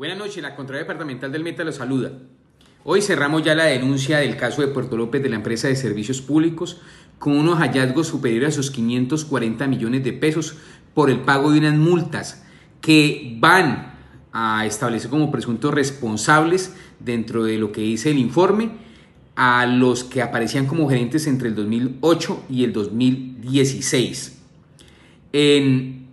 Buenas noches, la Contraloría Departamental del Meta los saluda. Hoy cerramos ya la denuncia del caso de Puerto López de la empresa de servicios públicos con unos hallazgos superiores a sus 540 millones de pesos por el pago de unas multas que van a establecer como presuntos responsables dentro de lo que dice el informe a los que aparecían como gerentes entre el 2008 y el 2016. En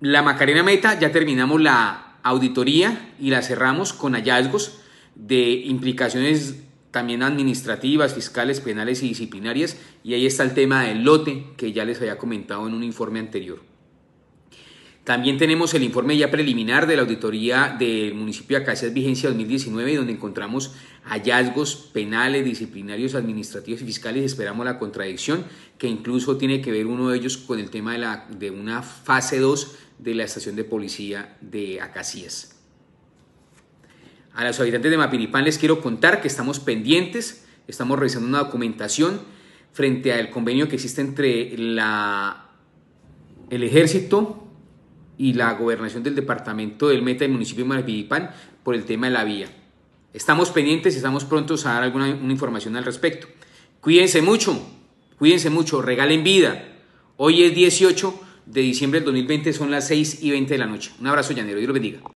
la Macarena Meta ya terminamos la auditoría y la cerramos con hallazgos de implicaciones también administrativas, fiscales, penales y disciplinarias. Y ahí está el tema del lote que ya les había comentado en un informe anterior. También tenemos el informe ya preliminar de la auditoría del municipio de Acacias Vigencia 2019, donde encontramos hallazgos penales, disciplinarios, administrativos y fiscales. Esperamos la contradicción, que incluso tiene que ver uno de ellos con el tema de, la, de una fase 2 de la estación de policía de Acacias. A los habitantes de Mapiripán les quiero contar que estamos pendientes, estamos revisando una documentación frente al convenio que existe entre la, el ejército, y la gobernación del departamento del Meta del municipio de Maripipán por el tema de la vía. Estamos pendientes estamos prontos a dar alguna información al respecto. Cuídense mucho, cuídense mucho, regalen vida. Hoy es 18 de diciembre del 2020, son las 6 y 20 de la noche. Un abrazo, Llanero, Dios los bendiga.